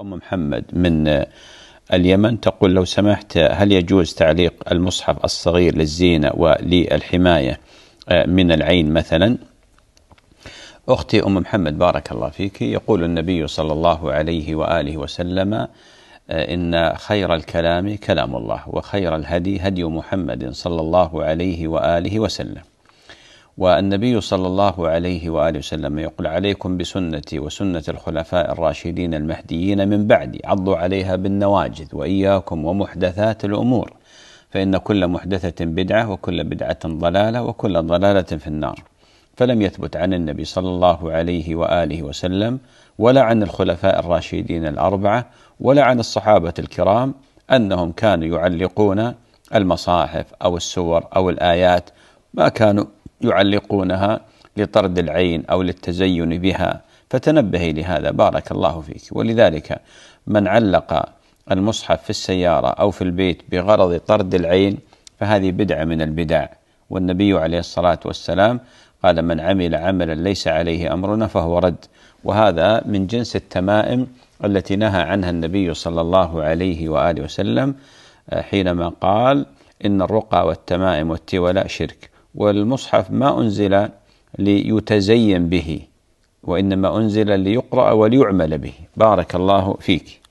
أم محمد من آه، اليمن تقول لو سمحت آه، هل يجوز تعليق المصحف الصغير للزينة وللحماية آه، من العين مثلا أختي أم محمد بارك الله فيك يقول النبي صلى الله عليه وآله وسلم إن خير الكلام كلام الله وخير الهدي هدي محمد صلى الله عليه وآله وسلم والنبي صلى الله عليه واله وسلم يقول عليكم بسنتي وسنه الخلفاء الراشدين المهديين من بعدي عضوا عليها بالنواجذ واياكم ومحدثات الامور فان كل محدثه بدعه وكل بدعه ضلاله وكل ضلاله في النار فلم يثبت عن النبي صلى الله عليه واله وسلم ولا عن الخلفاء الراشدين الاربعه ولا عن الصحابه الكرام انهم كانوا يعلقون المصاحف او السور او الايات ما كانوا يعلقونها لطرد العين أو للتزين بها فتنبهي لهذا بارك الله فيك ولذلك من علق المصحف في السيارة أو في البيت بغرض طرد العين فهذه بدعة من البدع والنبي عليه الصلاة والسلام قال من عمل عملا ليس عليه أمرنا فهو رد وهذا من جنس التمائم التي نهى عنها النبي صلى الله عليه وآله وسلم آه، حينما قال إن الرقى والتمائم والتولاء شرك والمصحف ما أنزل ليتزين به وإنما أنزل ليقرأ وليعمل به بارك الله فيك